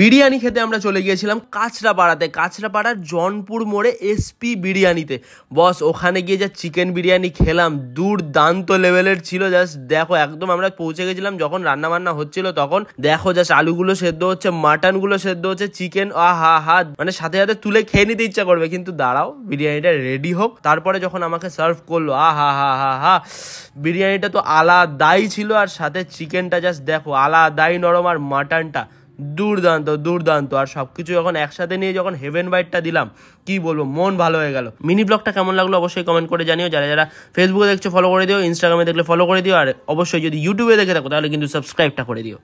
বিরিয়ানি খেতে আমরা চলে গিয়েছিলাম কাঁচরাপাড়াতে কাঁচরাপাড়ার জনপুর মোড়ে এসপি বিরিয়ানিতে বস ওখানে গিয়ে যা চিকেন বিরিয়ানি খেলাম দুর্দান্ত লেভেলের ছিল জাস্ট দেখো একদম আমরা পৌঁছে গেছিলাম যখন রান্না বান্না হচ্ছিল তখন দেখো জাস্ট আলুগুলো সেদ্ধ হচ্ছে মাটনগুলো সেদ্ধ হচ্ছে চিকেন আ হা হা মানে সাথে সাথে তুলে খেয়ে নিতে ইচ্ছা করবে কিন্তু দাঁড়াও বিরিয়ানিটা রেডি হোক তারপরে যখন আমাকে সার্ভ করলো আ হা হা হা হা বিরিয়ানিটা তো আলাদাই ছিল আর সাথে চিকেনটা জাস্ট দেখো আলাদাই নরম আর মাটনটা দুর্দান্ত দুর্দান্ত আর সব কিছু যখন একসাথে নিয়ে যখন হেভেন বাইটটা দিলাম কি বলবো মন ভালো হয়ে গেল মিনি ব্লগটা কেমন লাগলো অবশ্যই কমেন্ট করে জানিও যারা যারা ফেসবুকে দেখছো ফলো করে দিও ইনস্টাগ্রামে দেখলে ফলো করে দিও আর অবশ্যই যদি ইউটিউবে দেখে থাকো তাহলে কিন্তু সাবস্ক্রাইবটা করে দিও